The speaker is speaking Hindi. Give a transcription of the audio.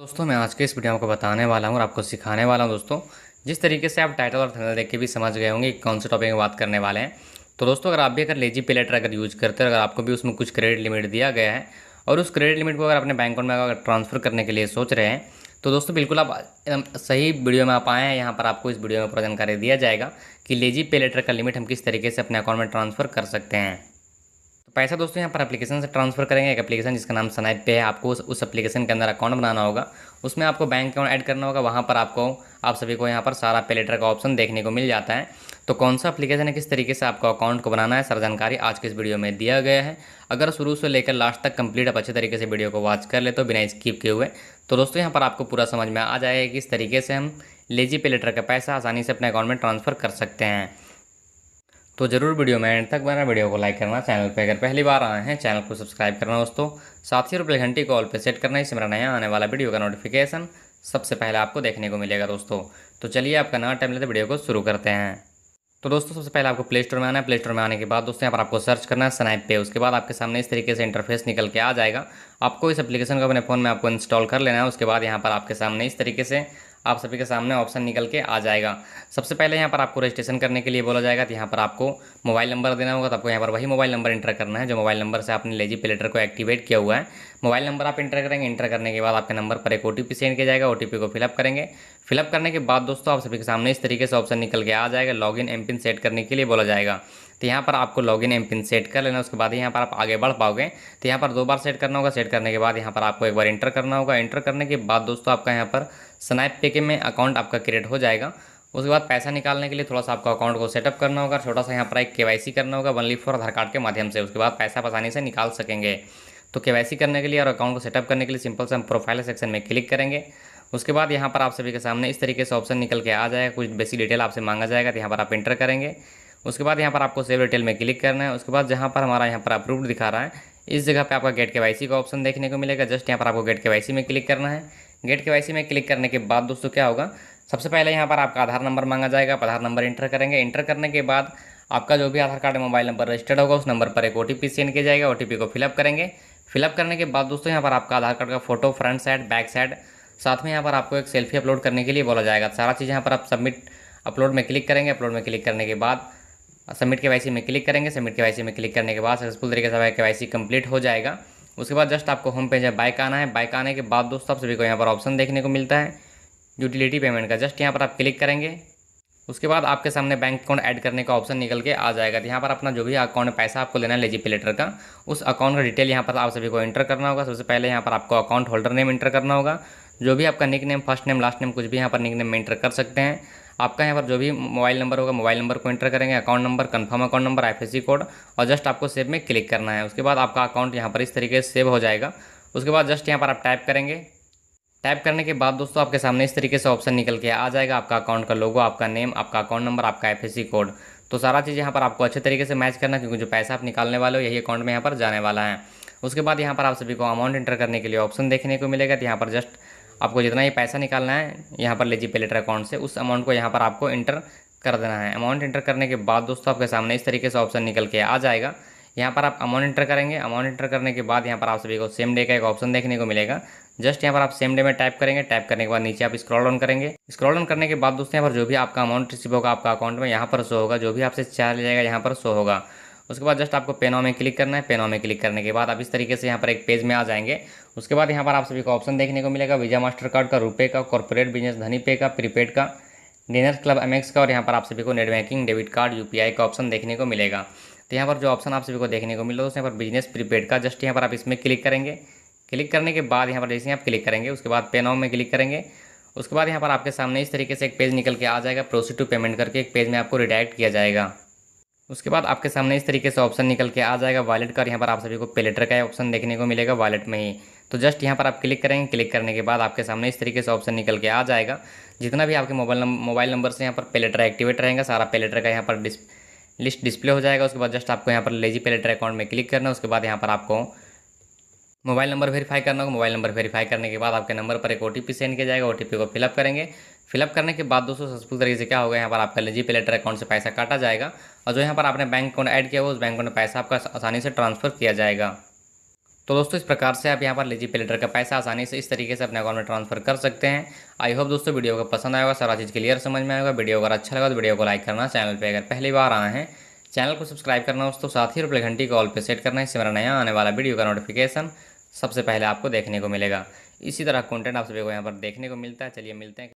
दोस्तों मैं आज के इस वीडियो को बताने वाला हूँ और आपको सिखाने वाला हूँ दोस्तों जिस तरीके से आप टाइटल और थंबनेल देख के भी समझ गए होंगे कौन से टॉपिक में बात करने वाले हैं तो दोस्तों अगर आप भी अगर लेजी पे लेटर अगर यूज़ करते हो अगर आपको भी उसमें कुछ क्रेडिट लिमिट दिया गया है और उस क्रेडिट लिमिट को अगर अपने बैंक अकाउंट में अगर ट्रांसफ़र करने के लिए सोच रहे हैं तो दोस्तों बिल्कुल आप सही वीडियो में आप आए हैं यहाँ पर आपको इस वीडियो में पूरा जानकारी दिया जाएगा कि लेजी पे लेटर का लिमिट हम किस तरीके से अपने अकाउंट में ट्रांसफ़र कर सकते हैं तो पैसा दोस्तों यहाँ पर एप्लीकेशन से ट्रांसफर करेंगे एक एप्लीकेशन जिसका नाम सनाइप पे है आपको उस उस एप्लीकेशन के अंदर अकाउंट बनाना होगा उसमें आपको बैंक अकाउंट ऐड करना होगा वहाँ पर आपको आप सभी को यहाँ पर सारा पे लेटर का ऑप्शन देखने को मिल जाता है तो कौन सा एप्लीकेशन है किस तरीके से आपको अकाउंट को बनाना है सारा जानकारी आज के इस वीडियो में दिया गया है अगर शुरू से लेकर लास्ट तक कंप्लीट आप अच्छे तरीके से वीडियो को वॉच कर ले तो बिना स्कीप किए हुए तो दोस्तों यहाँ पर आपको पूरा समझ में आ जाएगा किस तरीके से हम लेजी पे लेटर का पैसा आसानी से अपने अकाउंट में ट्रांसफ़र कर सकते हैं तो ज़रूर वीडियो में एंड तक बना वीडियो को लाइक करना चैनल पर अगर पहली बार आए हैं चैनल को सब्सक्राइब करना दोस्तों साथ ही रुपये घंटी कॉल पर सेट करना इसमें नया आने वाला वीडियो का नोटिफिकेशन सबसे पहले आपको देखने को मिलेगा दोस्तों तो चलिए आपका नया टाइम लेते वीडियो को शुरू करते हैं तो दोस्तों सबसे पहले आपको प्ले स्टोर में आना है प्ले स्टोर में आने के बाद दोस्तों यहाँ पर आपको सर्च करना है स्नैप पे उसके बाद आपके सामने इस तरीके से इंटरफेस निकल के आ जाएगा आपको इस एप्लीकेशन को अपने फ़ोन में आपको इंस्टॉल कर लेना है उसके बाद यहाँ पर आपके सामने इस तरीके से आप सभी के सामने ऑप्शन निकल के आ जाएगा सबसे पहले यहाँ पर आपको रजिस्ट्रेशन करने के लिए बोला जाएगा तो यहाँ पर आपको मोबाइल नंबर देना होगा तो आपको यहाँ पर वही मोबाइल नंबर इंटर करना है जो मोबाइल नंबर से आपने लेजी प्लेटर को एक्टिवेट किया हुआ है मोबाइल नंबर आप इंटर करेंगे इंटर करने के बाद आपके नंबर पर एक ओ सेंड किया जाएगा ओ को फिलअप करेंगे फिलअप करने के बाद दोस्तों आप सभी के सामने इस तरीके से ऑप्शन निकल के आ जाएगा लॉग इन एम सेट करने के लिए बोला जाएगा तो यहाँ पर आपको log in M PIN set कर लेना उसके बाद यहाँ पर आप आगे बढ़ पाओगे तो यहाँ पर दो बार सेट करना होगा सेट करने के बाद यहाँ पर आपको एक बार इंटर करना होगा इंटर करने के बाद दोस्तों आपका यहाँ पर स्नैप पे के में अकाउंट आपका क्रिएट हो जाएगा उसके बाद पैसा निकालने के लिए थोड़ा सा आपका अकाउंट को सेटअप करना होगा छोटा सा यहाँ पर एक के करना होगा वनली फॉर आधार कार्ड के माध्यम से उसके बाद पैसा आसानी से निकाल सकेंगे तो के करने के लिए और अकाउंट को सेटअप करने के लिए सिंपल से हम प्रोफाइल सेक्शन में क्लिक करेंगे उसके बाद यहाँ पर आप सभी के सामने इस तरीके से ऑप्शन निकल के आ जाएगा कुछ बेसिक डिटेल आपसे मांगा जाएगा तो यहाँ पर आप इंटर करेंगे उसके बाद यहाँ पर आपको सेव डिटेल में क्लिक करना है उसके बाद जहाँ पर हमारा यहाँ पर अप्रूव्ड दिखा रहा है इस जगह पे आपका गेट के वाई का ऑप्शन देखने को मिलेगा जस्ट यहाँ पर आपको गेट के वाई में क्लिक करना है गेट के वाई में क्लिक करने के बाद दोस्तों क्या होगा सबसे पहले यहाँ पर आपका आधार नंबर मांगा जाएगा आप आधार नंबर इंटर करेंगे इंटर करने के बाद आपका जो भी Aadhaar card mobile number registered होगा उस नंबर पर एक ओ सेंड किया जाएगा ओ को फिलअप करेंगे फिलअप करने के बाद दोस्तों यहाँ पर आपका आधार कार्ड का photo front side back side साथ में यहाँ पर आपको एक सेल्फी अपलोड करने के लिए बोला जाएगा सारा चीज़ यहाँ पर आप सबमिट अपलोड में क्लिक करेंगे अपलोड में क्लिक करने के बाद सबमिट के वाई में क्लिक करेंगे सबमिट के वाई में क्लिक करने के बाद सक्सेसफुल तरीके से के वाई कम्प्लीट हो जाएगा उसके बाद जस्ट आपको होम पेज है बाइक आना है बाइक आने के बाद दोस्तों आप सभी को यहाँ पर ऑप्शन देखने को मिलता है यूटिलिटी पेमेंट का जस्ट यहाँ पर आप क्लिक करेंगे उसके बाद आपके सामने बैंक अकाउंट ऐड करने का ऑप्शन निकल के आ जाएगा तो यहाँ पर अपना जो भी अकाउंट पैसा आपको लेना है प्लेटर का उस अकाउंट का डिटेल यहाँ पर आप सभी को एंटर करना होगा सबसे पहले यहाँ पर आपको अकाउंट होल्डर नेम एंटर करना होगा जो भी आपका nickname first name last name कुछ भी यहाँ पर निक नेम में कर सकते हैं आपका यहाँ पर जो भी मोबाइल नंबर होगा मोबाइल नंबर को एंटर करेंगे account number confirm account number I code और जस्ट आपको सेव में क्लिक करना है उसके बाद आपका अकाउंट यहाँ पर इस तरीके से सेव हो जाएगा उसके बाद जस्ट यहाँ पर आप टाइप करेंगे टाइप करने के बाद दोस्तों आपके सामने इस तरीके से ऑप्शन निकल के आ जाएगा आपका अकाउंट का लोगो आपका नेम आपका अकाउंट नंबर आपका एफ कोड तो सारा चीज़ यहाँ पर आपको अच्छे तरीके से मैच करना क्योंकि जो पैसा आप निकालने वाले हो यही अकाउंट में यहाँ पर जाने वाला है उसके बाद यहाँ पर आप सभी को अमाउंट इंटर करने के लिए ऑप्शन देखने को मिलेगा तो यहाँ पर जस्ट आपको जितना ही पैसा निकालना है यहाँ पर लीजिए पेलेटर अकाउंट से उस अमाउंट को यहाँ पर आपको इंटर कर देना है अमाउंट इंटर करने के बाद दोस्तों आपके सामने इस तरीके से ऑप्शन निकल के आ जाएगा यहाँ पर आप अमाउंट इंटर करेंगे अमाउंट इंटर करने के बाद यहाँ पर आप सभी को सेम डे का एक ऑप्शन देखने को मिलेगा जस्ट यहाँ पर आप सेम डे में टाइप करेंगे टाइप करने के बाद नीचे आप स्क्रॉल डाउन करेंगे स्क्रॉल डाउन करने के बाद दोस्तों यहाँ पर जो भी आपका अमाउंट रिसीव होगा आपका अकाउंट में यहाँ पर शो होगा जो भी आपसे चार्ज जाएगा यहाँ पर शो होगा उसके बाद जस्ट आपको पेनों में क्लिक करना है पेनों में क्लिक करने के बाद आप इस तरीके से यहाँ पर एक पेज में आ जाएंगे उसके बाद यहाँ पर आप सभी को ऑप्शन देखने को मिलेगा वीज़ा मास्टर कार्ड का रुपये का कॉरपोरेट बिजनेस धनी पे का प्रीपेड का डिनर क्लब एम का और यहाँ पर आप सभी को net banking debit card U का ऑप्शन देखने को मिलेगा तो यहाँ पर जो ऑप्शन आप सभी को देखने को मिल रहा है उसमें पर बिजनेस प्रीपेड का जस्ट यहाँ पर आप इसमें क्लिक करेंगे क्लिक करने के बाद यहाँ पर जैसे आप क्लिक करेंगे उसके बाद पेनाव में क्लिक करेंगे उसके बाद यहाँ पर आपके सामने इस तरीके से एक पेज निकल के आ जाएगा प्रोसीड टू पेमेंट करके एक पेज में आपको रिडायरेक्ट किया जाएगा उसके बाद आपके सामने इस तरीके से ऑप्शन निकल के आ जाएगा वॉलेट का और यहाँ पर आप सभी को पेलेटर का ऑप्शन देखने को मिलेगा वॉलेट में ही तो जस्ट यहाँ पर आप क्लिक करेंगे क्लिक करने के बाद आपके सामने इस तरीके से ऑप्शन निकल के आ जाएगा जितना भी आपके मोबाइल नंबर मोबाइल नंबर से यहाँ पर पेलेटर एक्टिवेट रहेगा सारा पेलेटर का यहाँ पर लिस्ट डिस्प्ले हो जाएगा उसके बाद जस्ट आपको यहाँ पर लेजी पेलेटर अकाउंट में क्लिक करना उसके बाद यहाँ पर आपको मोबाइल नंबर वेरीफाई करना होगा मोबाइल नंबर वेरीफाई करने के बाद आपके नंबर पर एक ओ सेंड किया जाएगा ओ को फिलअप करेंगे फिलअप करने के बाद दोस्तों सक्सेसफुल तरीके से क्या होगा यहाँ पर आपका निजी प्लेटर अकाउंट से पैसा काटा जाएगा और जो यहाँ पर आपने बैंक अकाउंट ऐड किया हुआ उस बैंक अकाउंट में पैसा आपका आसानी से ट्रांसफर किया जाएगा तो दोस्तों इस प्रकार से आप यहाँ पर लीजिए प्लेटर का पैसा आसानी से इस तरीके से अपने अकाउंट में ट्रांसफर कर सकते हैं आई होप दोस्तों वीडियो को पसंद आएगा सारा चीज़ क्लियर समझ में आएगा वीडियो अगर अच्छा लगा तो वीडियो को लाइक करना चैनल पर अगर पहली बार आए हैं चैनल को सब्सक्राइब करना दोस्तों साथ ही रुपये घंटी कॉल पर सेट करना इससे मेरा नया आने वाला वीडियो का नोटिफिकेशन सबसे पहले आपको देखने को मिलेगा इसी तरह कंटेंट आप सभी को यहाँ पर देखने को मिलता है चलिए मिलते हैं